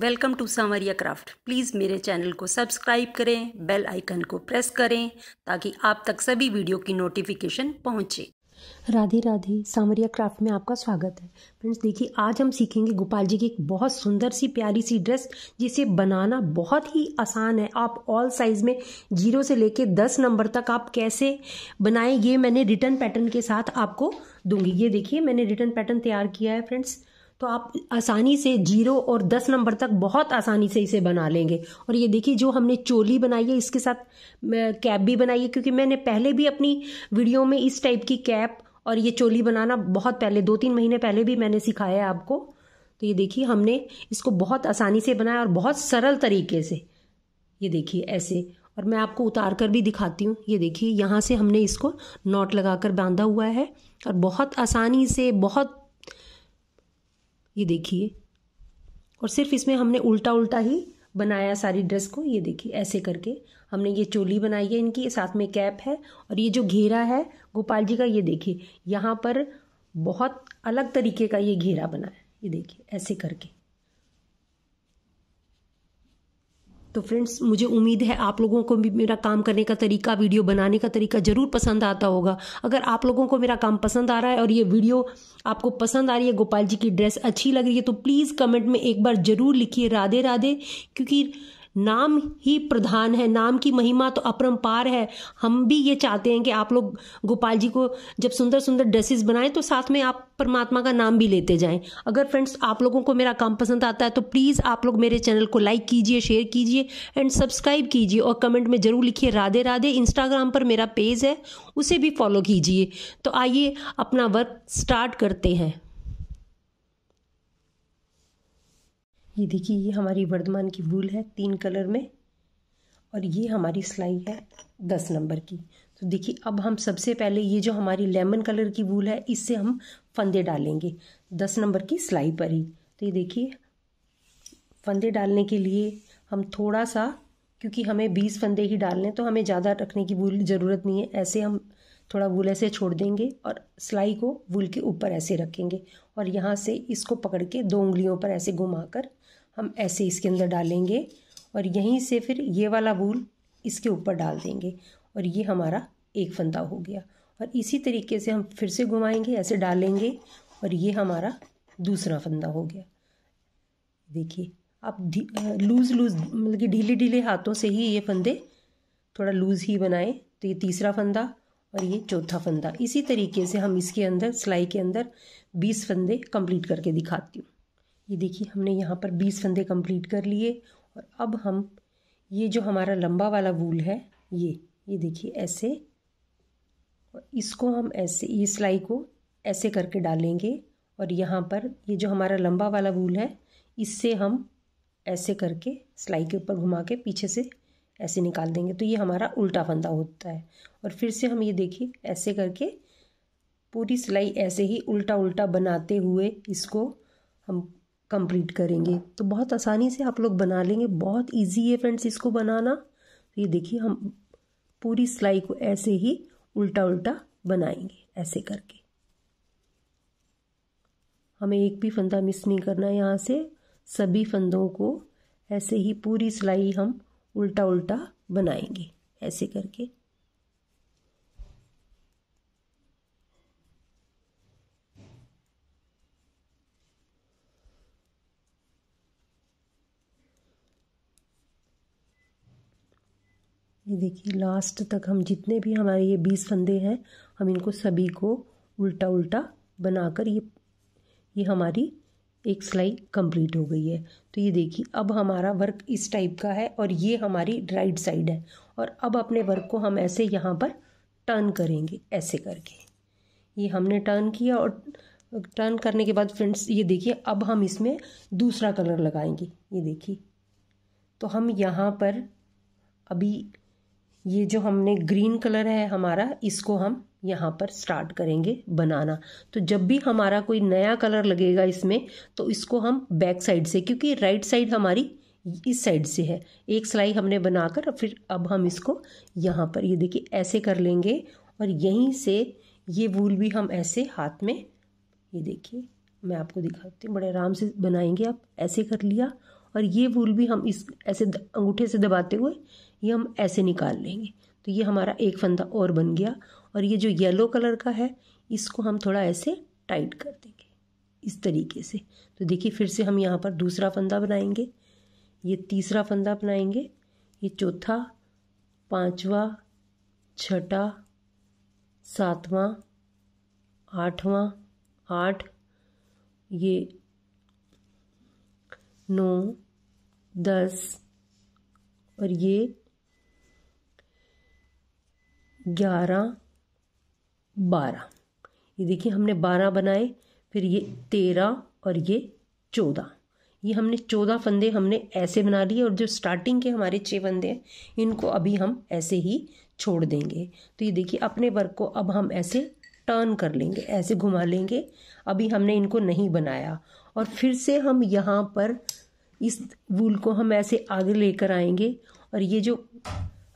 welcome to Sanwariya craft please मेरे channel को subscribe करें बेल आइकन को प्रेस करें ताकि आप तक सभी वीडियो की नोटिफिकेशन पहुंचे राधे राधे सांवरिया क्राफ्ट में आपका स्वागत है फ्रेंड्स देखिए आज हम सीखेंगे गोपाल जी की एक बहुत सुंदर सी प्यारी सी ड्रेस जिसे बनाना बहुत ही आसान है आप ऑल साइज में जीरो से लेके दस नंबर तक आप कैसे बनाएं ये मैंने रिटर्न पैटर्न के साथ आपको दूंगी ये देखिए मैंने रिटर्न पैटर्न तैयार किया है फ्रेंड्स तो आप आसानी से जीरो और दस नंबर तक बहुत आसानी से इसे बना लेंगे और ये देखिए जो हमने चोली बनाई है इसके साथ कैप भी बनाई है क्योंकि मैंने पहले भी अपनी वीडियो में इस टाइप की कैप और ये चोली बनाना बहुत पहले दो तीन महीने पहले भी मैंने सिखाया है आपको तो ये देखिए हमने इसको बहुत आसानी से बनाया और बहुत सरल तरीके से ये देखिए ऐसे और मैं आपको उतार कर भी दिखाती हूँ ये देखिए यहाँ से हमने इसको नॉट लगा कर बांधा हुआ है और बहुत आसानी से बहुत ये देखिए और सिर्फ इसमें हमने उल्टा उल्टा ही बनाया सारी ड्रेस को ये देखिए ऐसे करके हमने ये चोली बनाई है इनकी साथ में कैप है और ये जो घेरा है गोपाल जी का ये देखिए यहाँ पर बहुत अलग तरीके का ये घेरा बना है ये देखिए ऐसे करके तो फ्रेंड्स मुझे उम्मीद है आप लोगों को भी मेरा काम करने का तरीका वीडियो बनाने का तरीका ज़रूर पसंद आता होगा अगर आप लोगों को मेरा काम पसंद आ रहा है और ये वीडियो आपको पसंद आ रही है गोपाल जी की ड्रेस अच्छी लग रही है तो प्लीज़ कमेंट में एक बार ज़रूर लिखिए राधे राधे क्योंकि नाम ही प्रधान है नाम की महिमा तो अपरम्पार है हम भी ये चाहते हैं कि आप लोग गोपाल जी को जब सुंदर सुंदर ड्रेसेस बनाएं तो साथ में आप परमात्मा का नाम भी लेते जाएं अगर फ्रेंड्स आप लोगों को मेरा काम पसंद आता है तो प्लीज़ आप लोग मेरे चैनल को लाइक कीजिए शेयर कीजिए एंड सब्सक्राइब कीजिए और कमेंट में ज़रूर लिखिए राधे राधे इंस्टाग्राम पर मेरा पेज है उसे भी फॉलो कीजिए तो आइए अपना वर्क स्टार्ट करते हैं ये देखिए ये हमारी वर्धमान की वूल है तीन कलर में और ये हमारी सिलाई है दस नंबर की तो देखिए अब हम सबसे पहले ये जो हमारी लेमन कलर की वूल है इससे हम फंदे डालेंगे दस नंबर की सिलाई पर ही तो ये देखिए फंदे डालने के लिए हम थोड़ा सा क्योंकि हमें बीस फंदे ही डालने तो हमें ज़्यादा रखने की वूल ज़रूरत नहीं है ऐसे हम थोड़ा वूल ऐसे छोड़ देंगे और सिलाई को वूल के ऊपर ऐसे रखेंगे और यहाँ से इसको पकड़ के दो उंगलियों पर ऐसे घुमाकर हम ऐसे इसके अंदर डालेंगे और यहीं से फिर ये वाला वूल इसके ऊपर डाल देंगे और ये हमारा एक फंदा हो गया और इसी तरीके से हम फिर से घुमाएंगे ऐसे डालेंगे और ये हमारा दूसरा फंदा हो गया देखिए आप लूज़ लूज़ मतलब कि ढीले ढीले हाथों से ही ये फंदे थोड़ा लूज़ ही बनाएं तो ये तीसरा फंदा और ये चौथा फंदा इसी तरीके से हम इसके अंदर सिलाई के अंदर बीस फंदे कंप्लीट करके दिखाती हूँ ये देखिए हमने यहाँ पर बीस फंदे कंप्लीट कर लिए और अब हम ये जो हमारा लंबा वाला वूल है ये ये देखिए ऐसे और इसको हम ऐसे ये सिलाई को ऐसे करके डालेंगे और यहाँ पर ये जो हमारा लंबा वाला वूल है इससे हम ऐसे करके सिलाई के ऊपर घुमा के पीछे से ऐसे निकाल देंगे तो ये हमारा उल्टा फंदा होता है और फिर से हम ये देखिए ऐसे करके पूरी सिलाई ऐसे ही उल्टा उल्टा बनाते हुए इसको हम कंप्लीट करेंगे तो बहुत आसानी से आप लोग बना लेंगे बहुत इजी है फ्रेंड्स इसको बनाना तो ये देखिए हम पूरी सिलाई को ऐसे ही उल्टा उल्टा बनाएंगे ऐसे करके हमें एक भी फंदा मिस नहीं करना है यहाँ से सभी फंदों को ऐसे ही पूरी सिलाई हम उल्टा उल्टा बनाएंगे ऐसे करके ये देखिए लास्ट तक हम जितने भी हमारे ये बीस फंदे हैं हम इनको सभी को उल्टा उल्टा बनाकर ये ये हमारी एक सिलाई कंप्लीट हो गई है तो ये देखिए अब हमारा वर्क इस टाइप का है और ये हमारी राइट साइड है और अब अपने वर्क को हम ऐसे यहाँ पर टर्न करेंगे ऐसे करके ये हमने टर्न किया और टर्न करने के बाद फ्रेंड्स ये देखिए अब हम इसमें दूसरा कलर लगाएंगे ये देखिए तो हम यहाँ पर अभी ये जो हमने ग्रीन कलर है हमारा इसको हम यहाँ पर स्टार्ट करेंगे बनाना तो जब भी हमारा कोई नया कलर लगेगा इसमें तो इसको हम बैक साइड से क्योंकि राइट साइड हमारी इस साइड से है एक सिलाई हमने बनाकर फिर अब हम इसको यहाँ पर ये देखिए ऐसे कर लेंगे और यहीं से ये वूल भी हम ऐसे हाथ में ये देखिए मैं आपको दिखाती हूँ बड़े आराम से बनाएंगे आप ऐसे कर लिया और ये वूल भी हम इस ऐसे अंगूठे से दबाते हुए ये हम ऐसे निकाल लेंगे तो ये हमारा एक फंदा और बन गया और ये जो येलो कलर का है इसको हम थोड़ा ऐसे टाइट कर देंगे इस तरीके से तो देखिए फिर से हम यहाँ पर दूसरा फंदा बनाएंगे ये तीसरा फंदा बनाएंगे ये चौथा पांचवा छठा सातवां आठवां आठ ये नौ दस और ये ग्यारह बारह ये देखिए हमने बारह बनाए फिर ये तेरह और ये चौदह ये हमने चौदह फंदे हमने ऐसे बना लिए और जो स्टार्टिंग के हमारे छः फंदे हैं इनको अभी हम ऐसे ही छोड़ देंगे तो ये देखिए अपने वर्क को अब हम ऐसे टर्न कर लेंगे ऐसे घुमा लेंगे अभी हमने इनको नहीं बनाया और फिर से हम यहाँ पर इस वूल को हम ऐसे आगे लेकर आएंगे और ये जो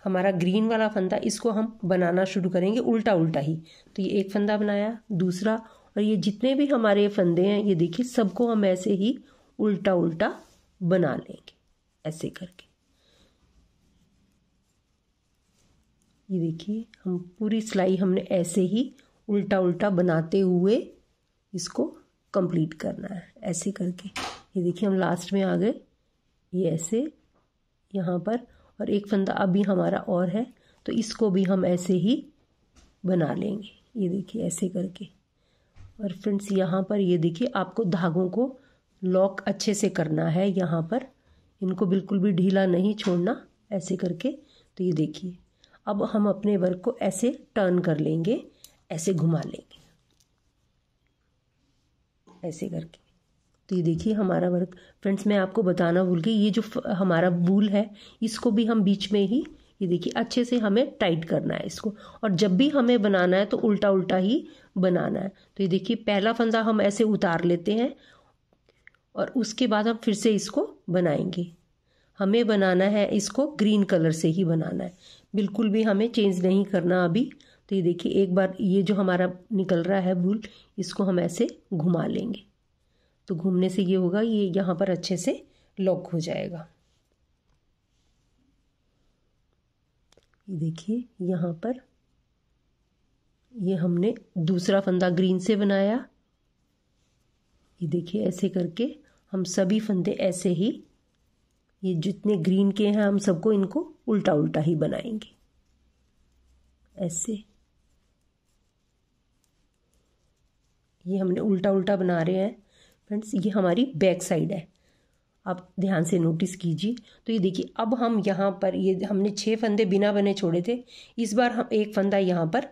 हमारा ग्रीन वाला फंदा इसको हम बनाना शुरू करेंगे उल्टा उल्टा ही तो ये एक फंदा बनाया दूसरा और ये जितने भी हमारे फंदे हैं ये देखिए सबको हम ऐसे ही उल्टा उल्टा बना लेंगे ऐसे करके ये देखिए हम पूरी सिलाई हमने ऐसे ही उल्टा उल्टा बनाते हुए इसको कंप्लीट करना है ऐसे करके ये देखिए हम लास्ट में आ गए ये ऐसे यहाँ पर और एक फंदा अभी हमारा और है तो इसको भी हम ऐसे ही बना लेंगे ये देखिए ऐसे करके और फ्रेंड्स यहाँ पर ये देखिए आपको धागों को लॉक अच्छे से करना है यहाँ पर इनको बिल्कुल भी ढीला नहीं छोड़ना ऐसे करके तो ये देखिए अब हम अपने वर्क को ऐसे टर्न कर लेंगे ऐसे घुमा लेंगे ऐसे करके तो ये देखिए हमारा वर्क फ्रेंड्स मैं आपको बताना भूल गई ये जो हमारा वूल है इसको भी हम बीच में ही ये देखिए अच्छे से हमें टाइट करना है इसको और जब भी हमें बनाना है तो उल्टा उल्टा ही बनाना है तो ये देखिए पहला फंदा हम ऐसे उतार लेते हैं और उसके बाद हम फिर से इसको बनाएंगे हमें बनाना है इसको ग्रीन कलर से ही बनाना है बिल्कुल भी हमें चेंज नहीं करना अभी तो ये देखिए एक बार ये जो हमारा निकल रहा है भूल इसको हम ऐसे घुमा लेंगे तो घूमने से ये होगा ये यहाँ पर अच्छे से लॉक हो जाएगा ये देखिए यहाँ पर ये हमने दूसरा फंदा ग्रीन से बनाया ये देखिए ऐसे करके हम सभी फंदे ऐसे ही ये जितने ग्रीन के हैं हम सबको इनको उल्टा उल्टा ही बनाएंगे ऐसे ये हमने उल्टा उल्टा बना रहे हैं फ्रेंड्स ये हमारी बैक साइड है आप ध्यान से नोटिस कीजिए तो ये देखिए अब हम यहाँ पर ये हमने छः फंदे बिना बने छोड़े थे इस बार हम एक फंदा यहाँ पर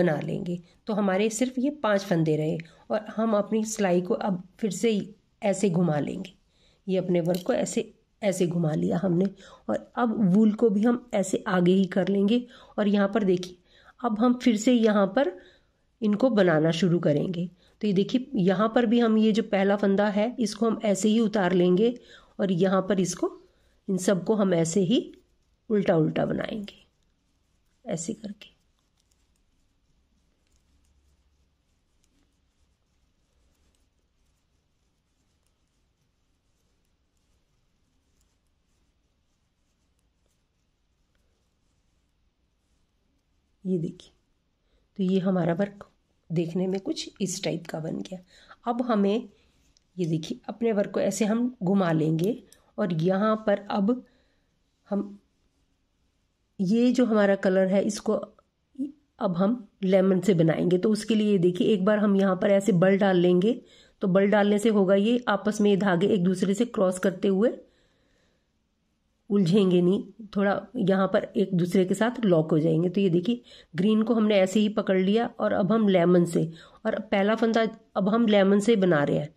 बना लेंगे तो हमारे सिर्फ ये पांच फंदे रहे और हम अपनी सिलाई को अब फिर से ऐसे घुमा लेंगे ये अपने वर्क को ऐसे ऐसे घुमा लिया हमने और अब वूल को भी हम ऐसे आगे ही कर लेंगे और यहाँ पर देखिए अब हम फिर से यहाँ पर इनको बनाना शुरू करेंगे तो ये देखिए यहाँ पर भी हम ये जो पहला फंदा है इसको हम ऐसे ही उतार लेंगे और यहाँ पर इसको इन सबको हम ऐसे ही उल्टा उल्टा बनाएंगे ऐसे करके ये देखिए तो ये हमारा वर्क देखने में कुछ इस टाइप का बन गया अब हमें ये देखिए अपने वर्क को ऐसे हम घुमा लेंगे और यहाँ पर अब हम ये जो हमारा कलर है इसको अब हम लेमन से बनाएंगे तो उसके लिए देखिए एक बार हम यहाँ पर ऐसे बल डाल लेंगे तो बल डालने से होगा ये आपस में ये धागे एक दूसरे से क्रॉस करते हुए उलझेंगे नहीं थोड़ा यहाँ पर एक दूसरे के साथ लॉक हो जाएंगे तो ये देखिए ग्रीन को हमने ऐसे ही पकड़ लिया और अब हम लेमन से और पहला फंदा अब हम लेमन से बना रहे हैं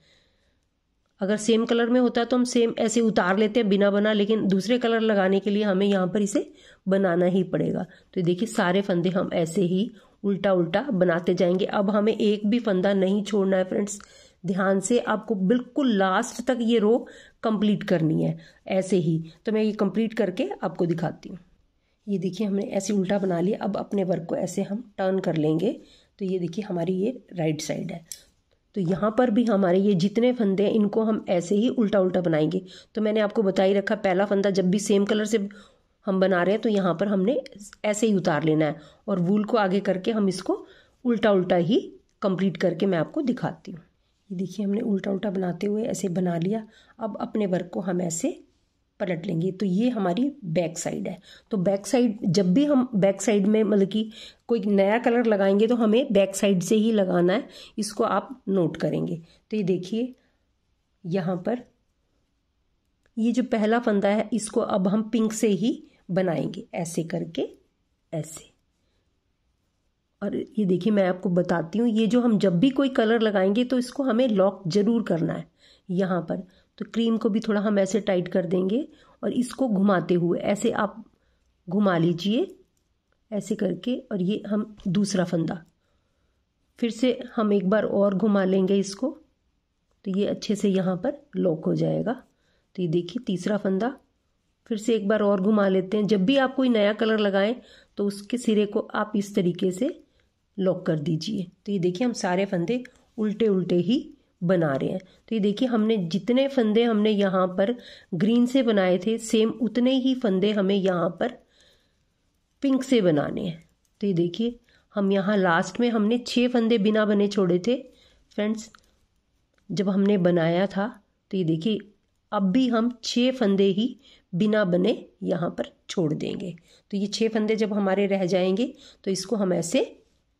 अगर सेम कलर में होता है तो हम सेम ऐसे उतार लेते हैं बिना बना लेकिन दूसरे कलर लगाने के लिए हमें यहाँ पर इसे बनाना ही पड़ेगा तो देखिए सारे फंदे हम ऐसे ही उल्टा उल्टा बनाते जाएंगे अब हमें एक भी फंदा नहीं छोड़ना है फ्रेंड्स ध्यान से आपको बिल्कुल लास्ट तक ये रो कंप्लीट करनी है ऐसे ही तो मैं ये कंप्लीट करके आपको दिखाती हूँ ये देखिए हमने ऐसे उल्टा बना लिया अब अपने वर्क को ऐसे हम टर्न कर लेंगे तो ये देखिए हमारी ये राइट साइड है तो यहाँ पर भी हमारे ये जितने फंदे हैं इनको हम ऐसे ही उल्टा उल्टा बनाएंगे तो मैंने आपको बता ही रखा पहला फंदा जब भी सेम कलर से हम बना रहे हैं तो यहाँ पर हमने ऐसे ही उतार लेना है और वूल को आगे करके हम इसको उल्टा उल्टा ही कंप्लीट करके मैं आपको दिखाती हूँ ये देखिए हमने उल्टा उल्टा बनाते हुए ऐसे बना लिया अब अपने वर्क को हम ऐसे पलट लेंगे तो ये हमारी बैक साइड है तो बैक साइड जब भी हम बैक साइड में मतलब कि कोई नया कलर लगाएंगे तो हमें बैक साइड से ही लगाना है इसको आप नोट करेंगे तो ये देखिए यहाँ पर ये जो पहला फंदा है इसको अब हम पिंक से ही बनाएंगे ऐसे करके ऐसे और ये देखिए मैं आपको बताती हूँ ये जो हम जब भी कोई कलर लगाएंगे तो इसको हमें लॉक ज़रूर करना है यहाँ पर तो क्रीम को भी थोड़ा हम ऐसे टाइट कर देंगे और इसको घुमाते हुए ऐसे आप घुमा लीजिए ऐसे करके और ये हम दूसरा फंदा फिर से हम एक बार और घुमा लेंगे इसको तो ये अच्छे से यहाँ पर लॉक हो जाएगा तो ये देखिए तीसरा फंदा फिर से एक बार और घुमा लेते हैं जब भी आप कोई नया कलर लगाएं तो उसके सिरे को आप इस तरीके से लॉक कर दीजिए तो ये देखिए हम सारे फंदे उल्टे उल्टे ही बना रहे हैं तो ये देखिए हमने जितने फंदे हमने यहाँ पर ग्रीन से बनाए थे सेम उतने ही फंदे हमें यहाँ पर पिंक से बनाने हैं तो ये देखिए हम यहाँ लास्ट में हमने छः फंदे बिना बने छोड़े थे फ्रेंड्स जब हमने बनाया था तो ये देखिए अब भी हम छः फंदे ही बिना बने यहाँ पर छोड़ देंगे तो ये छः फंदे जब हमारे रह जाएंगे तो इसको हम ऐसे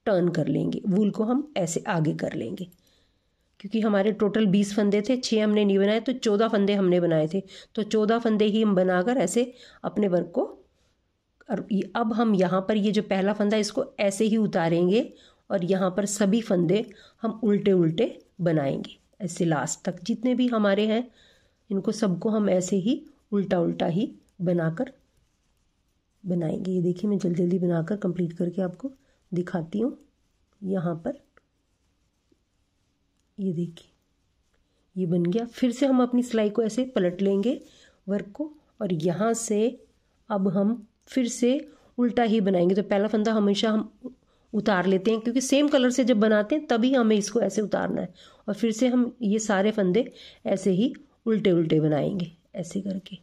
टर्न कर लेंगे वूल को हम ऐसे आगे कर लेंगे क्योंकि हमारे टोटल बीस फंदे थे छः हमने नहीं बनाए तो चौदह फंदे हमने बनाए थे तो चौदह फंदे ही हम बनाकर ऐसे अपने वर्क को और अब हम यहाँ पर ये जो पहला फंदा इसको ऐसे ही उतारेंगे और यहाँ पर सभी फंदे हम उल्टे उल्टे बनाएंगे ऐसे लास्ट तक जितने भी हमारे हैं इनको सबको हम ऐसे ही उल्टा उल्टा ही बनाकर बनाएंगे ये देखिए मैं जल्दी जल्दी बनाकर कंप्लीट करके आपको दिखाती हूँ यहाँ पर ये देखिए ये बन गया फिर से हम अपनी सिलाई को ऐसे पलट लेंगे वर्क को और यहाँ से अब हम फिर से उल्टा ही बनाएंगे तो पहला फंदा हमेशा हम उतार लेते हैं क्योंकि सेम कलर से जब बनाते हैं तभी हमें इसको ऐसे उतारना है और फिर से हम ये सारे फंदे ऐसे ही उल्टे उल्टे बनाएंगे ऐसे करके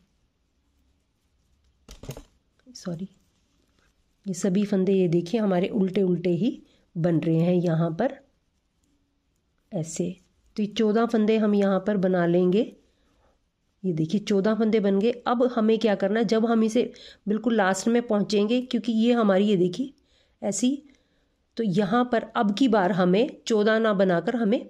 सॉरी ये सभी फंदे ये देखिए हमारे उल्टे उल्टे ही बन रहे हैं यहाँ पर ऐसे तो ये चौदह फंदे हम यहाँ पर बना लेंगे ये देखिए चौदह फंदे बन गए अब हमें क्या करना है जब हम इसे बिल्कुल लास्ट में पहुँचेंगे क्योंकि ये हमारी ये देखिए ऐसी तो यहाँ पर अब की बार हमें चौदह ना बनाकर हमें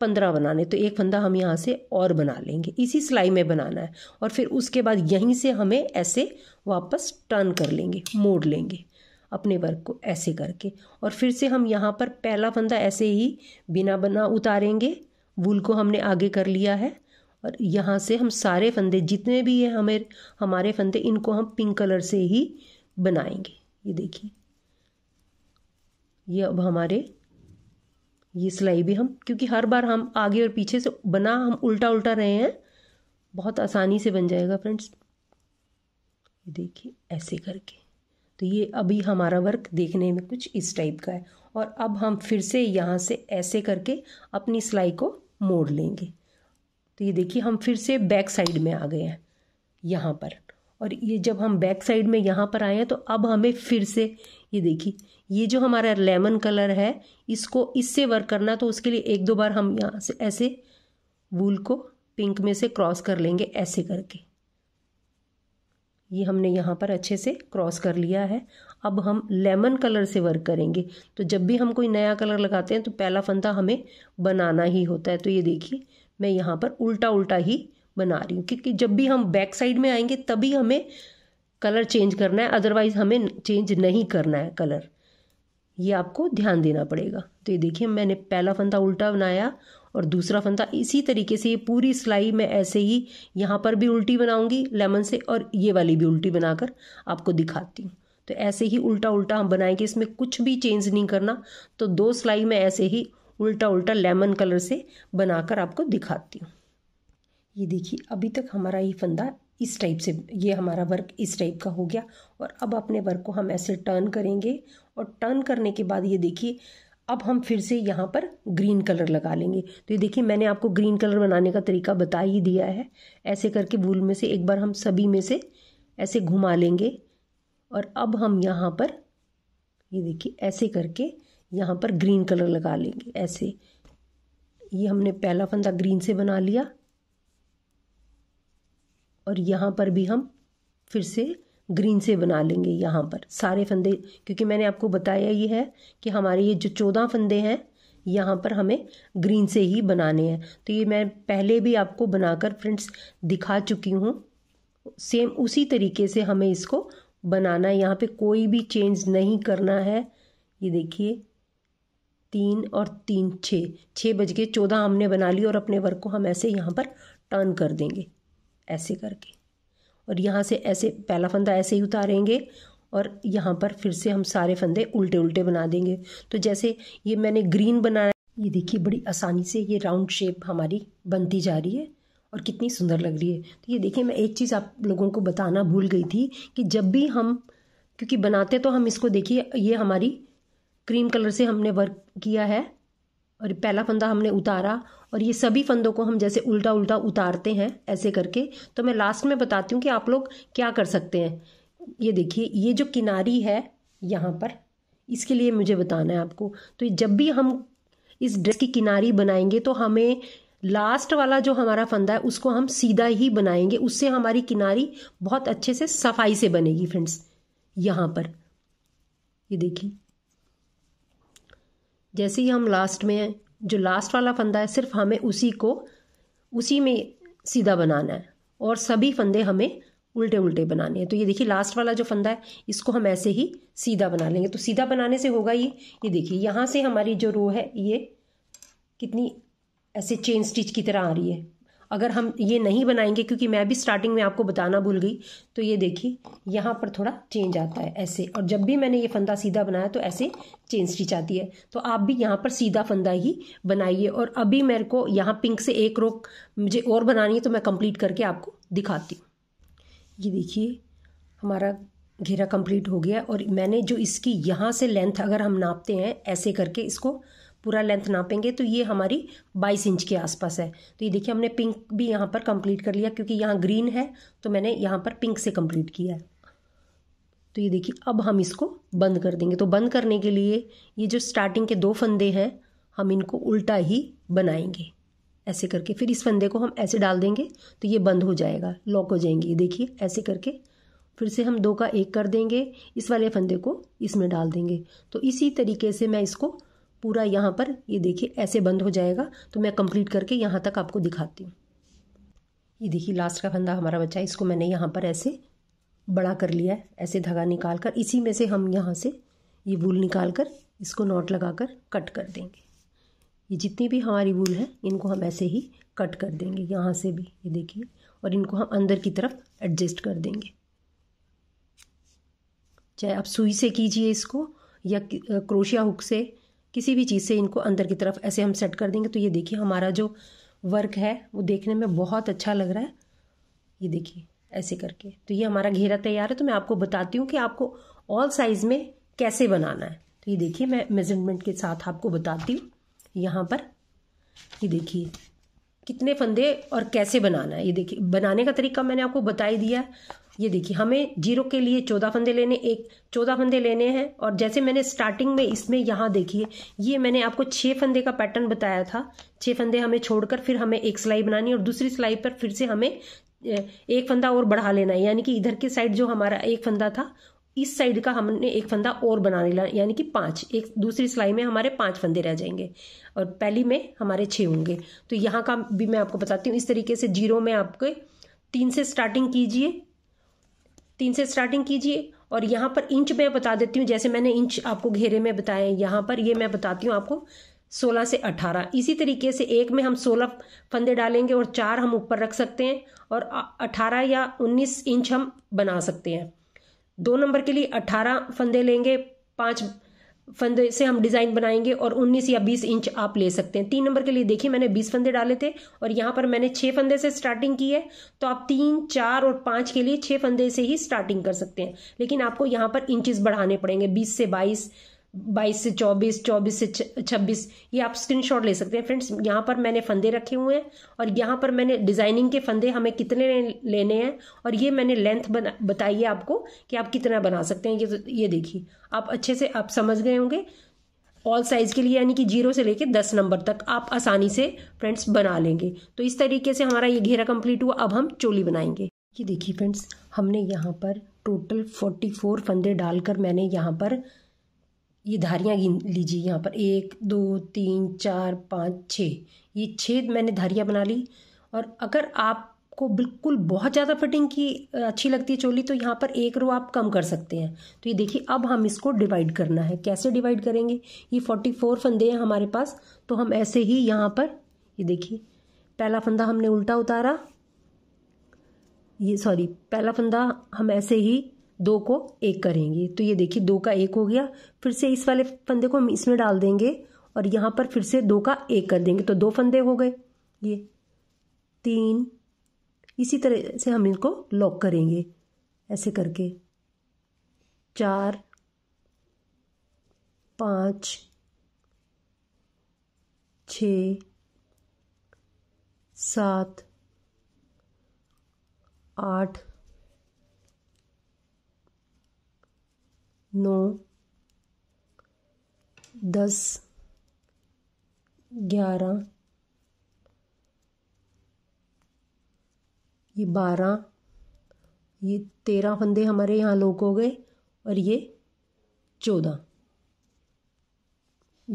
पंद्रह बनाने तो एक फंदा हम यहाँ से और बना लेंगे इसी सिलाई में बनाना है और फिर उसके बाद यहीं से हमें ऐसे वापस टर्न कर लेंगे मोड़ लेंगे अपने वर्क को ऐसे करके और फिर से हम यहाँ पर पहला फंदा ऐसे ही बिना बना उतारेंगे वूल को हमने आगे कर लिया है और यहाँ से हम सारे फंदे जितने भी हैं हमें हमारे फंदे इनको हम पिंक कलर से ही बनाएंगे ये देखिए ये अब हमारे ये सिलाई भी हम क्योंकि हर बार हम आगे और पीछे से बना हम उल्टा उल्टा रहे हैं बहुत आसानी से बन जाएगा फ्रेंड्स ये देखिए ऐसे करके तो ये अभी हमारा वर्क देखने में कुछ इस टाइप का है और अब हम फिर से यहाँ से ऐसे करके अपनी सिलाई को मोड़ लेंगे तो ये देखिए हम फिर से बैक साइड में आ गए हैं यहाँ पर और ये जब हम बैक साइड में यहाँ पर आए हैं तो अब हमें फिर से ये देखिए ये जो हमारा लेमन कलर है इसको इससे वर्क करना तो उसके लिए एक दो बार हम यहाँ से ऐसे वूल को पिंक में से क्रॉस कर लेंगे ऐसे करके ये हमने यहाँ पर अच्छे से क्रॉस कर लिया है अब हम लेमन कलर से वर्क करेंगे तो जब भी हम कोई नया कलर लगाते हैं तो पहला फंदा हमें बनाना ही होता है तो ये देखिए मैं यहाँ पर उल्टा उल्टा ही बना रही हूँ क्योंकि जब भी हम बैक साइड में आएंगे तभी हमें कलर चेंज करना है अदरवाइज़ हमें चेंज नहीं करना है कलर ये आपको ध्यान देना पड़ेगा तो ये देखिए मैंने पहला फंदा उल्टा बनाया और दूसरा फंदा इसी तरीके से ये पूरी सिलाई मैं ऐसे ही यहाँ पर भी उल्टी बनाऊंगी लेमन से और ये वाली भी उल्टी बनाकर आपको दिखाती हूँ तो ऐसे ही उल्टा उल्टा हम बनाएंगे इसमें कुछ भी चेंज नहीं करना तो दो सिलाई मैं ऐसे ही उल्टा उल्टा लेमन कलर से बनाकर आपको दिखाती हूँ ये देखिए अभी तक हमारा ये फंदा इस टाइप से ये हमारा वर्क इस टाइप का हो गया और अब अपने वर्क को हम ऐसे टर्न करेंगे और टर्न करने के बाद ये देखिए अब हम फिर से यहाँ पर ग्रीन कलर लगा लेंगे तो ये देखिए मैंने आपको ग्रीन कलर बनाने का तरीका बता ही दिया है ऐसे करके भूल में से एक बार हम सभी में से ऐसे घुमा लेंगे और अब हम यहाँ पर ये देखिए ऐसे करके यहाँ पर ग्रीन कलर लगा लेंगे ऐसे ये हमने पहला फंदा ग्रीन से बना लिया और यहाँ पर भी हम फिर से ग्रीन से बना लेंगे यहाँ पर सारे फंदे क्योंकि मैंने आपको बताया ये है कि हमारे ये जो चौदह फंदे हैं यहाँ पर हमें ग्रीन से ही बनाने हैं तो ये मैं पहले भी आपको बनाकर फ्रेंड्स दिखा चुकी हूँ सेम उसी तरीके से हमें इसको बनाना है यहाँ पे कोई भी चेंज नहीं करना है ये देखिए तीन और तीन छः छः बज के चौदह हमने बना ली और अपने वर्क को हम ऐसे यहाँ पर टर्न कर देंगे ऐसे करके और यहाँ से ऐसे पहला फंदा ऐसे ही उतारेंगे और यहाँ पर फिर से हम सारे फंदे उल्टे उल्टे बना देंगे तो जैसे ये मैंने ग्रीन बनाया ये देखिए बड़ी आसानी से ये राउंड शेप हमारी बनती जा रही है और कितनी सुंदर लग रही है तो ये देखिए मैं एक चीज़ आप लोगों को बताना भूल गई थी कि जब भी हम क्योंकि बनाते तो हम इसको देखिए ये हमारी क्रीम कलर से हमने वर्क किया है और पहला फंदा हमने उतारा और ये सभी फंदों को हम जैसे उल्टा उल्टा उतारते हैं ऐसे करके तो मैं लास्ट में बताती हूँ कि आप लोग क्या कर सकते हैं ये देखिए ये जो किनारी है यहाँ पर इसके लिए मुझे बताना है आपको तो जब भी हम इस ड्रेस की किनारी बनाएंगे तो हमें लास्ट वाला जो हमारा फंदा है उसको हम सीधा ही बनाएंगे उससे हमारी किनारी बहुत अच्छे से सफाई से बनेगी फ्रेंड्स यहाँ पर ये देखिए जैसे ही हम लास्ट में जो लास्ट वाला फंदा है सिर्फ हमें उसी को उसी में सीधा बनाना है और सभी फंदे हमें उल्टे उल्टे बनाने हैं तो ये देखिए लास्ट वाला जो फंदा है इसको हम ऐसे ही सीधा बना लेंगे तो सीधा बनाने से होगा ये ये देखिए यहाँ से हमारी जो रो है ये कितनी ऐसे चेन स्टिच की तरह आ रही है अगर हम ये नहीं बनाएंगे क्योंकि मैं भी स्टार्टिंग में आपको बताना भूल गई तो ये देखिए यहाँ पर थोड़ा चेंज आता है ऐसे और जब भी मैंने ये फंदा सीधा बनाया तो ऐसे चेंज स्टिच आती है तो आप भी यहाँ पर सीधा फंदा ही बनाइए और अभी मेरे को यहाँ पिंक से एक रोक मुझे और बनानी है तो मैं कंप्लीट करके आपको दिखाती हूँ ये देखिए हमारा घेरा कंप्लीट हो गया और मैंने जो इसकी यहाँ से लेंथ अगर हम नापते हैं ऐसे करके इसको पूरा लेंथ नापेंगे तो ये हमारी बाईस इंच के आसपास है तो ये देखिए हमने पिंक भी यहाँ पर कंप्लीट कर लिया क्योंकि यहाँ ग्रीन है तो मैंने यहाँ पर पिंक से कंप्लीट किया है तो ये देखिए अब हम इसको बंद कर देंगे तो बंद करने के लिए ये जो स्टार्टिंग के दो फंदे हैं हम इनको उल्टा ही बनाएंगे ऐसे करके फिर इस फंदे को हम ऐसे डाल देंगे तो ये बंद हो जाएगा लॉक हो जाएंगे ये देखिए ऐसे करके फिर से हम दो का एक कर देंगे इस वाले फंदे को इसमें डाल देंगे तो इसी तरीके से मैं इसको पूरा यहाँ पर ये देखिए ऐसे बंद हो जाएगा तो मैं कंप्लीट करके यहाँ तक आपको दिखाती हूँ ये देखिए लास्ट का फंदा हमारा बचा है इसको मैंने यहाँ पर ऐसे बड़ा कर लिया है ऐसे धागा निकाल कर इसी में से हम यहाँ से ये वूल निकाल कर इसको नॉट लगा कर कट कर देंगे ये जितनी भी हमारी वूल है इनको हम ऐसे ही कट कर देंगे यहाँ से भी ये देखिए और इनको हम अंदर की तरफ एडजस्ट कर देंगे चाहे आप सुई से कीजिए इसको या क्रोशिया हुक से किसी भी चीज़ से इनको अंदर की तरफ ऐसे हम सेट कर देंगे तो ये देखिए हमारा जो वर्क है वो देखने में बहुत अच्छा लग रहा है ये देखिए ऐसे करके तो ये हमारा घेरा तैयार है तो मैं आपको बताती हूँ कि आपको ऑल साइज़ में कैसे बनाना है तो ये देखिए मैं मेजरमेंट के साथ आपको बताती हूँ यहाँ पर ये देखिए कितने फंदे और कैसे बनाना है ये देखिए बनाने का तरीका मैंने आपको बता ही दिया है ये देखिए हमें जीरो के लिए चौदह फंदे लेने एक चौदह फंदे लेने हैं और जैसे मैंने स्टार्टिंग में इसमें यहाँ देखिए ये मैंने आपको छः फंदे का पैटर्न बताया था छः फंदे हमें छोड़कर फिर हमें एक सिलाई बनानी और दूसरी सिलाई पर फिर से हमें एक फंदा और बढ़ा लेना है यानी कि इधर के साइड जो हमारा एक फंदा था इस साइड का हमने एक फंदा और बना लेना यानी कि पाँच एक दूसरी सिलाई में हमारे पाँच फंदे रह जाएंगे और पहली में हमारे छः होंगे तो यहाँ का भी मैं आपको बताती हूँ इस तरीके से जीरो में आपके तीन से स्टार्टिंग कीजिए तीन से स्टार्टिंग कीजिए और यहाँ पर इंच मैं बता देती हूँ जैसे मैंने इंच आपको घेरे में बताया यहाँ पर ये मैं बताती हूँ आपको 16 से 18 इसी तरीके से एक में हम 16 फंदे डालेंगे और चार हम ऊपर रख सकते हैं और 18 या 19 इंच हम बना सकते हैं दो नंबर के लिए 18 फंदे लेंगे पाँच फंदे से हम डिज़ाइन बनाएंगे और 19 या 20 इंच आप ले सकते हैं तीन नंबर के लिए देखिए मैंने 20 फंदे डाले थे और यहां पर मैंने छह फंदे से स्टार्टिंग की है तो आप तीन चार और पांच के लिए छह फंदे से ही स्टार्टिंग कर सकते हैं लेकिन आपको यहां पर इंचेस बढ़ाने पड़ेंगे बीस से बाईस बाईस से चौबीस चौबीस से छब्बीस ये आप स्क्रीनशॉट ले सकते हैं फ्रेंड्स यहाँ पर मैंने फंदे रखे हुए हैं और यहाँ पर मैंने डिज़ाइनिंग के फंदे हमें कितने लेने हैं और ये मैंने लेंथ बना बताई है आपको कि आप कितना बना सकते हैं ये तो ये देखिए आप अच्छे से आप समझ गए होंगे ऑल साइज़ के लिए यानी कि जीरो से लेके दस नंबर तक आप आसानी से फ्रेंड्स बना लेंगे तो इस तरीके से हमारा ये घेरा कंप्लीट हुआ अब हम चोली बनाएंगे ये देखिए फ्रेंड्स हमने यहाँ पर टोटल फोर्टी फोर फंदे डालकर मैंने यहाँ पर ये धारियाँ गिन लीजिए यहाँ पर एक दो तीन चार पाँच छः ये छः मैंने धारियाँ बना ली और अगर आपको बिल्कुल बहुत ज़्यादा फिटिंग की अच्छी लगती है चोली तो यहाँ पर एक रो आप कम कर सकते हैं तो ये देखिए अब हम इसको डिवाइड करना है कैसे डिवाइड करेंगे ये फोर्टी फोर फंदे हैं हमारे पास तो हम ऐसे ही यहाँ पर ये देखिए पहला फंदा हमने उल्टा उतारा ये सॉरी पहला फंदा हम ऐसे ही दो को एक करेंगे तो ये देखिए दो का एक हो गया फिर से इस वाले फंदे को हम इसमें डाल देंगे और यहाँ पर फिर से दो का एक कर देंगे तो दो फंदे हो गए ये तीन इसी तरह से हम इनको लॉक करेंगे ऐसे करके चार पाँच छ सात आठ नौ दस ग्यारह ये बारह ये तेरह फंदे हमारे यहाँ लोक हो गए और ये चौदह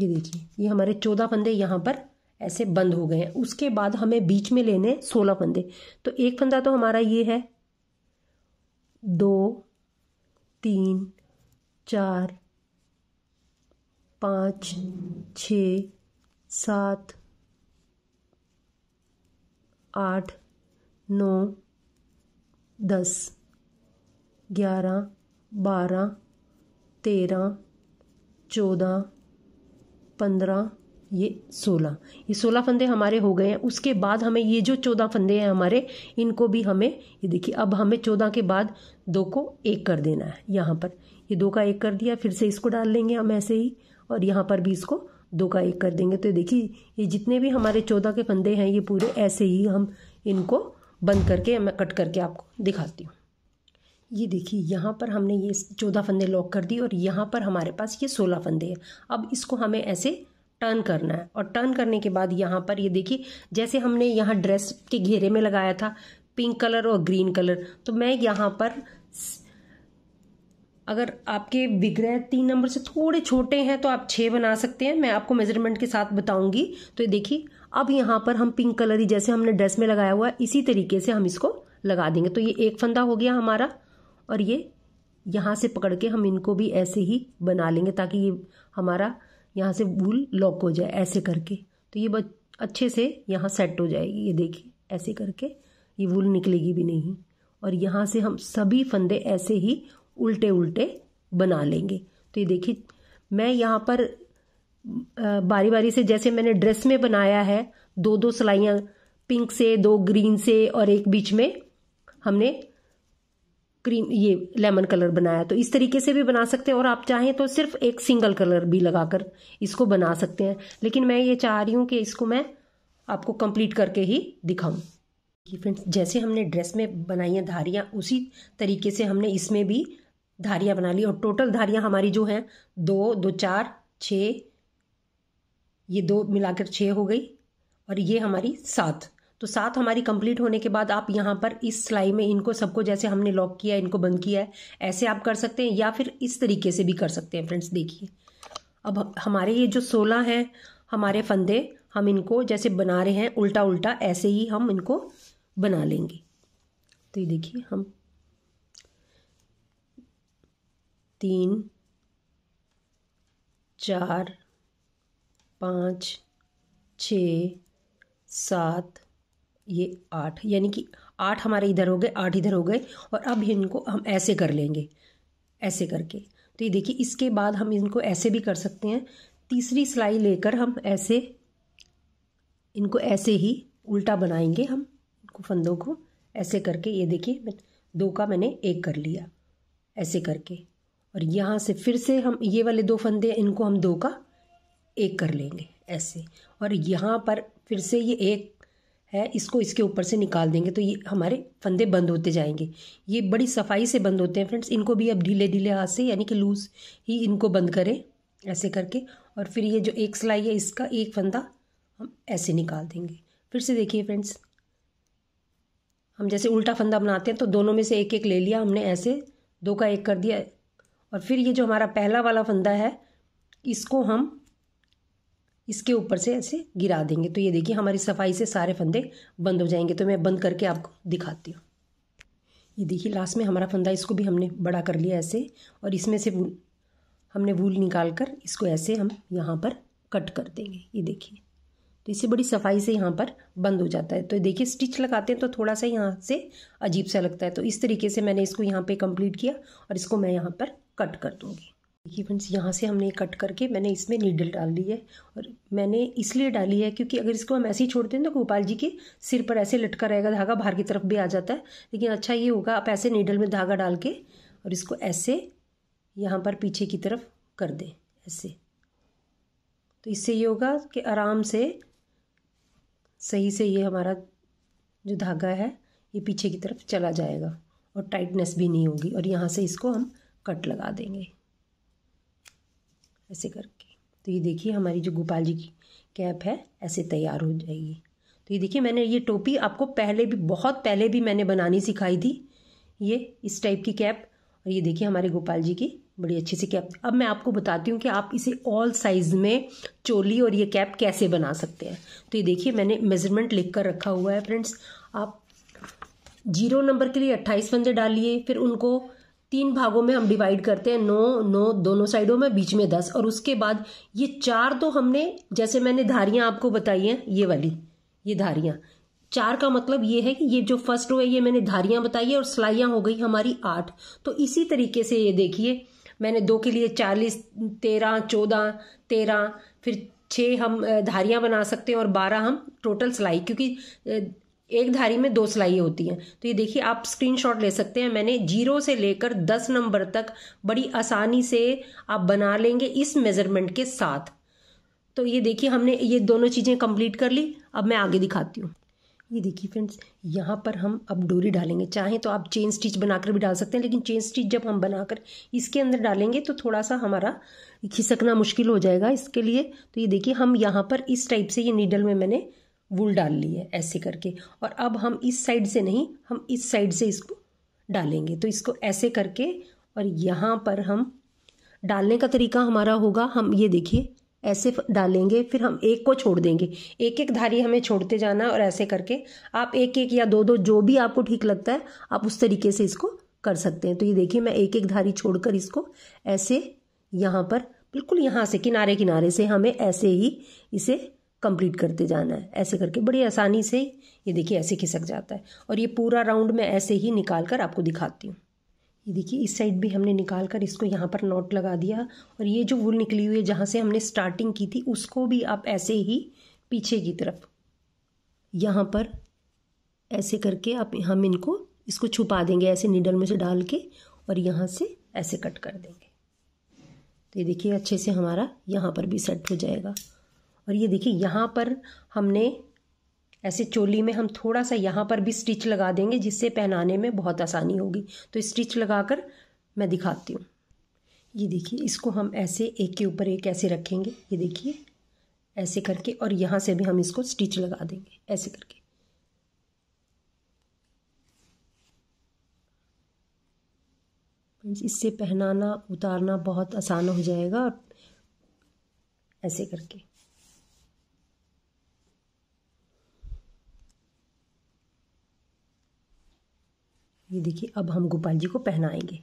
ये देखिए ये हमारे चौदह फंदे यहाँ पर ऐसे बंद हो गए हैं उसके बाद हमें बीच में लेने सोलह फंदे तो एक फंदा तो हमारा ये है दो तीन चार पाँच छ सात आठ नौ दस ग्यारह बारह तेरह चौदह पंद्रह ये सोलह ये सोलह फंदे हमारे हो गए हैं उसके बाद हमें ये जो चौदह फंदे हैं हमारे इनको भी हमें ये देखिए अब हमें चौदह के बाद दो को एक कर देना है यहाँ पर ये दो का एक कर दिया फिर से इसको डाल लेंगे हम ऐसे ही और यहाँ पर भी इसको दो का एक कर देंगे तो देखिए ये जितने भी हमारे चौदह के फंदे हैं ये पूरे ऐसे ही हम इनको बंद करके मैं कट करके आपको दिखाती हूँ ये देखिए यहाँ पर हमने ये चौदह फंदे लॉक कर दिए और यहाँ पर हमारे पास ये सोलह फंदे हैं अब इसको हमें ऐसे टर्न करना है और टर्न करने के बाद यहाँ पर ये देखिए जैसे हमने यहाँ ड्रेस के घेरे में लगाया था पिंक कलर और ग्रीन कलर तो मैं यहाँ पर अगर आपके विग्रह तीन नंबर से थोड़े छोटे हैं तो आप छः बना सकते हैं मैं आपको मेजरमेंट के साथ बताऊंगी तो ये देखिए अब यहाँ पर हम पिंक कलर ही जैसे हमने ड्रेस में लगाया हुआ है इसी तरीके से हम इसको लगा देंगे तो ये एक फंदा हो गया हमारा और ये यहाँ से पकड़ के हम इनको भी ऐसे ही बना लेंगे ताकि ये हमारा यहाँ से वूल लॉक हो जाए ऐसे करके तो ये बच अच्छे से यहाँ सेट हो जाएगी ये देखिए ऐसे करके ये वूल निकलेगी भी नहीं और यहाँ से हम सभी फंदे ऐसे ही उल्टे उल्टे बना लेंगे तो ये देखिए मैं यहाँ पर बारी बारी से जैसे मैंने ड्रेस में बनाया है दो दो सिलाइयाँ पिंक से दो ग्रीन से और एक बीच में हमने क्रीम ये लेमन कलर बनाया तो इस तरीके से भी बना सकते हैं और आप चाहें तो सिर्फ एक सिंगल कलर भी लगाकर इसको बना सकते हैं लेकिन मैं ये चाह रही हूँ कि इसको मैं आपको कंप्लीट करके ही दिखाऊं फ्रेंड्स जैसे हमने ड्रेस में बनाई हैं धारियाँ उसी तरीके से हमने इसमें भी धारियाँ बना ली और टोटल धारियाँ हमारी जो हैं दो दो चार छः ये दो मिलाकर छः हो गई और ये हमारी सात तो सात हमारी कंप्लीट होने के बाद आप यहाँ पर इस सिलाई में इनको सबको जैसे हमने लॉक किया है इनको बंद किया है ऐसे आप कर सकते हैं या फिर इस तरीके से भी कर सकते हैं फ्रेंड्स देखिए अब हमारे ये जो सोलह हैं हमारे फंदे हम इनको जैसे बना रहे हैं उल्टा उल्टा ऐसे ही हम इनको बना लेंगे तो ये देखिए हम तीन चार पाँच छ सात ये आठ यानी कि आठ हमारे इधर हो गए आठ इधर हो गए और अब इनको हम ऐसे कर लेंगे ऐसे करके तो ये देखिए इसके बाद हम इनको ऐसे भी कर सकते हैं तीसरी सिलाई लेकर हम ऐसे इनको ऐसे ही उल्टा बनाएंगे हम इनको फंदों को ऐसे करके ये देखिए दो का मैंने एक कर लिया ऐसे करके और यहाँ से फिर से हम ये वाले दो फंदे इनको हम दो का एक कर लेंगे ऐसे और यहाँ पर फिर से ये एक है इसको इसके ऊपर से निकाल देंगे तो ये हमारे फंदे बंद होते जाएंगे ये बड़ी सफाई से बंद होते हैं फ्रेंड्स इनको भी अब ढीले ढीले हाथ से यानी कि लूज ही इनको बंद करें ऐसे करके और फिर ये जो एक सिलाई है इसका एक फंदा हम ऐसे निकाल देंगे फिर से देखिए फ्रेंड्स हम जैसे उल्टा फंदा बनाते हैं तो दोनों में से एक एक ले लिया हमने ऐसे दो का एक कर दिया और फिर ये जो हमारा पहला वाला फंदा है इसको हम इसके ऊपर से ऐसे गिरा देंगे तो ये देखिए हमारी सफाई से सारे फंदे बंद हो जाएंगे तो मैं बंद करके आपको दिखाती हूँ ये देखिए लास्ट में हमारा फंदा इसको भी हमने बड़ा कर लिया ऐसे और इसमें से वूल हमने वूल निकाल कर इसको ऐसे हम यहाँ पर कट कर देंगे ये देखिए तो इसे बड़ी सफाई से यहाँ पर बंद हो जाता है तो देखिए स्टिच लगाते हैं तो थोड़ा सा यहाँ से अजीब सा लगता है तो इस तरीके से मैंने इसको यहाँ पर कंप्लीट किया और इसको मैं यहाँ पर कट कर दूँगी देखिए फ्रेंड्स यहाँ से हमने कट करके मैंने इसमें नीडल डाल दी है और मैंने इसलिए डाली है क्योंकि अगर इसको हम ऐसे ही छोड़ते हैं तो गोपाल जी के सिर पर ऐसे लटका रहेगा धागा बाहर की तरफ भी आ जाता है लेकिन अच्छा ये होगा आप ऐसे नीडल में धागा डाल के और इसको ऐसे यहाँ पर पीछे की तरफ कर दें ऐसे तो इससे ये होगा कि आराम से सही से ये हमारा जो धागा है ये पीछे की तरफ चला जाएगा और टाइटनेस भी नहीं होगी और यहाँ से इसको हम कट लगा देंगे ऐसे करके तो ये देखिए हमारी जो गोपाल जी की कैप है ऐसे तैयार हो जाएगी तो ये देखिए मैंने ये टोपी आपको पहले भी बहुत पहले भी मैंने बनानी सिखाई थी ये इस टाइप की कैप और ये देखिए हमारे गोपाल जी की बड़ी अच्छी सी कैप अब मैं आपको बताती हूँ कि आप इसे ऑल साइज़ में चोली और ये कैप कैसे बना सकते हैं तो ये देखिए मैंने मेजरमेंट लिख कर रखा हुआ है फ्रेंड्स आप जीरो नंबर के लिए अट्ठाईस पंजे डालिए फिर उनको तीन भागों में हम डिवाइड करते हैं नौ नौ दोनों साइडों में बीच में दस और उसके बाद ये चार तो हमने जैसे मैंने धारियां आपको बताई हैं ये वाली ये धारियां चार का मतलब ये है कि ये जो फर्स्ट रो है ये मैंने धारियां बताई है और सिलाइयां हो गई हमारी आठ तो इसी तरीके से ये देखिए मैंने दो के लिए चालीस तेरह चौदह तेरह फिर छः हम धारियां बना सकते हैं और बारह हम टोटल सिलाई क्योंकि एक धारी में दो सिलाई होती हैं तो ये देखिए आप स्क्रीनशॉट ले सकते हैं मैंने जीरो से लेकर दस नंबर तक बड़ी आसानी से आप बना लेंगे इस मेज़रमेंट के साथ तो ये देखिए हमने ये दोनों चीज़ें कंप्लीट कर ली अब मैं आगे दिखाती हूँ ये देखिए फ्रेंड्स यहाँ पर हम अब डोरी डालेंगे चाहे तो आप चेन स्टिच बनाकर भी डाल सकते हैं लेकिन चेन स्टिच जब हम बनाकर इसके अंदर डालेंगे तो थोड़ा सा हमारा खिसकना मुश्किल हो जाएगा इसके लिए तो ये देखिए हम यहाँ पर इस टाइप से ये नीडल में मैंने वूल डाल ली है ऐसे करके और अब हम इस साइड से नहीं हम इस साइड से इसको डालेंगे तो इसको ऐसे करके और यहाँ पर हम डालने का तरीका हमारा होगा हम ये देखिए ऐसे डालेंगे फिर हम एक को छोड़ देंगे एक एक धारी हमें छोड़ते जाना है और ऐसे करके आप एक एक या दो दो जो भी आपको ठीक लगता है आप उस तरीके से इसको कर सकते हैं तो ये देखिए मैं एक एक धारी छोड़कर इसको ऐसे यहाँ पर बिल्कुल यहाँ से किनारे किनारे से हमें ऐसे ही इसे कंप्लीट करते जाना है ऐसे करके बड़ी आसानी से ये देखिए ऐसे खिसक जाता है और ये पूरा राउंड मैं ऐसे ही निकाल कर आपको दिखाती हूँ ये देखिए इस साइड भी हमने निकाल कर इसको यहाँ पर नॉट लगा दिया और ये जो वुल निकली हुई है जहाँ से हमने स्टार्टिंग की थी उसको भी आप ऐसे ही पीछे की तरफ यहाँ पर ऐसे करके आप हम इनको इसको छुपा देंगे ऐसे निडल में से डाल के और यहाँ से ऐसे कट कर देंगे तो ये देखिए अच्छे से हमारा यहाँ पर भी सेट हो जाएगा और ये देखिए यहाँ पर हमने ऐसे चोली में हम थोड़ा सा यहाँ पर भी स्टिच लगा देंगे जिससे पहनाने में बहुत आसानी होगी तो स्टिच लगाकर मैं दिखाती हूँ ये देखिए इसको हम ऐसे एक के ऊपर एक ऐसे रखेंगे ये देखिए ऐसे करके और यहाँ से भी हम इसको स्टिच लगा देंगे ऐसे करके इससे पहनाना उतारना बहुत आसान हो जाएगा ऐसे करके ये देखिए अब हम गोपाल जी को पहनाएंगे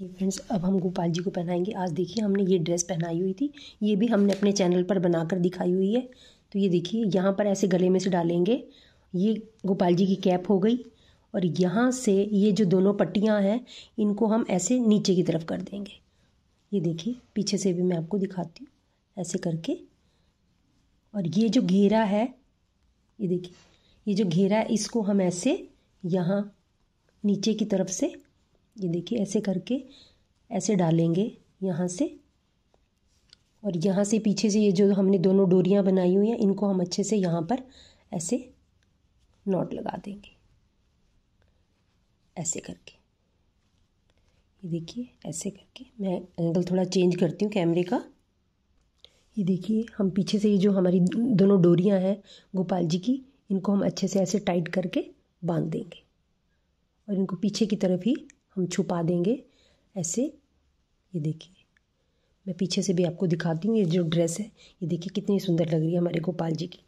ये फ्रेंड्स अब हम गोपाल जी को पहनाएंगे आज देखिए हमने ये ड्रेस पहनाई हुई थी ये भी हमने अपने चैनल पर बनाकर दिखाई हुई है तो ये देखिए यहाँ पर ऐसे गले में से डालेंगे ये गोपाल जी की कैप हो गई और यहाँ से ये जो दोनों पट्टियाँ हैं इनको हम ऐसे नीचे की तरफ कर देंगे ये देखिए पीछे से भी मैं आपको दिखाती हूँ ऐसे करके और ये जो घेरा है ये देखिए ये जो घेरा है इसको हम ऐसे यहाँ नीचे की तरफ से ये देखिए ऐसे करके ऐसे डालेंगे यहाँ से और यहाँ से पीछे से ये जो हमने दोनों डोरियाँ बनाई हुई हैं इनको हम अच्छे से यहाँ पर ऐसे नॉट लगा देंगे ऐसे करके ये देखिए ऐसे करके मैं एंगल थोड़ा चेंज करती हूँ कैमरे का ये देखिए हम पीछे से ये जो हमारी दोनों डोरियाँ हैं गोपाल जी की इनको हम अच्छे से ऐसे टाइट करके बांध देंगे और इनको पीछे की तरफ ही हम छुपा देंगे ऐसे ये देखिए मैं पीछे से भी आपको दिखाती हूँ ये जो ड्रेस है ये देखिए कितनी सुंदर लग रही है हमारे गोपाल जी की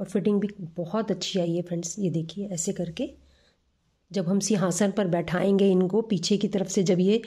और फिटिंग भी बहुत अच्छी आई है फ्रेंड्स ये देखिए ऐसे करके जब हम सिंहासन पर बैठाएंगे इनको पीछे की तरफ से जब ये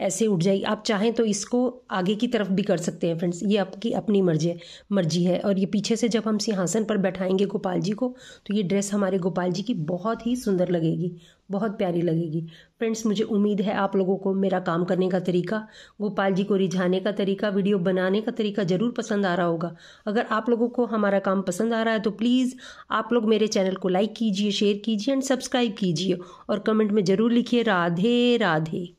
ऐसे उठ जाएगी आप चाहें तो इसको आगे की तरफ भी कर सकते हैं फ्रेंड्स ये आपकी अपनी मर्जी है मर्जी है और ये पीछे से जब हम सिंहासन पर बैठाएंगे गोपाल जी को तो ये ड्रेस हमारे गोपाल जी की बहुत ही सुंदर लगेगी बहुत प्यारी लगेगी फ्रेंड्स मुझे उम्मीद है आप लोगों को मेरा काम करने का तरीका गोपाल जी को रिझाने का तरीका वीडियो बनाने का तरीका ज़रूर पसंद आ रहा होगा अगर आप लोगों को हमारा काम पसंद आ रहा है तो प्लीज़ आप लोग मेरे चैनल को लाइक कीजिए शेयर कीजिए एंड सब्सक्राइब कीजिए और कमेंट में ज़रूर लिखिए राधे राधे